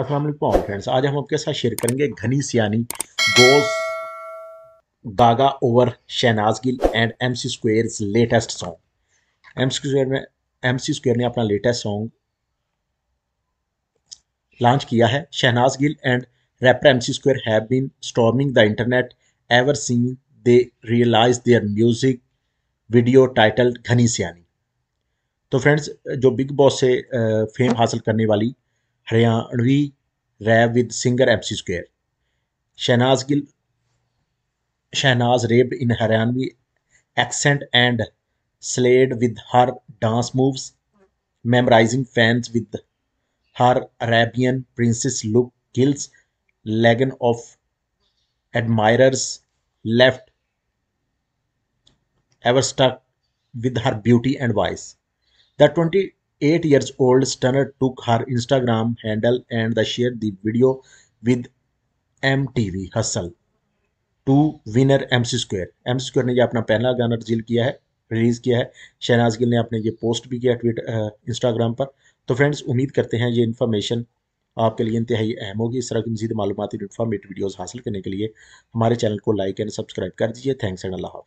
Aslam friends आज हम आपके साथ शेयर करेंगे Ghani Siyani goes gaga over Shehnaaz Gill and M C Square latest song M C Square में एम सी स्क्वेयर ने अपना लेटेस्ट सॉन्ग लॉन्च किया है Shehnaaz Gill and rapper M C Square have been storming the internet ever since they realise their music video title Ghani Siyani तो friends जो big boss से fame हासिल करने वाली Haryanvi rap with singer MC Square. Shahnaz Gill Shahnaz rapped in Haryanvi accent and slayed with her dance moves, memorizing fans with her Arabian princess look. Gill's legion of admirers left ever stuck with her beauty and voice. The 20 eight years old, Stunner took her Instagram handle and shared the video with MTV Hustle two winner M C MC M ने ये अपना पहला गाना release किया है release किया है शहनाज गिल ने अपने ये पोस्ट भी किया ट्विटर इंस्टाग्राम पर तो फ्रेंड्स उम्मीद करते हैं ये इन्फॉर्मेशन आपके लिए इंतहाई अहम होगी इस तरह की मजीद मालूमती इन्फॉर्मेटिव वीडियोज़ हासिल करने के लिए हमारे चैनल को लाइक एंड सब्सक्राइब कर दीजिए थैंक्स एंड अल्लाह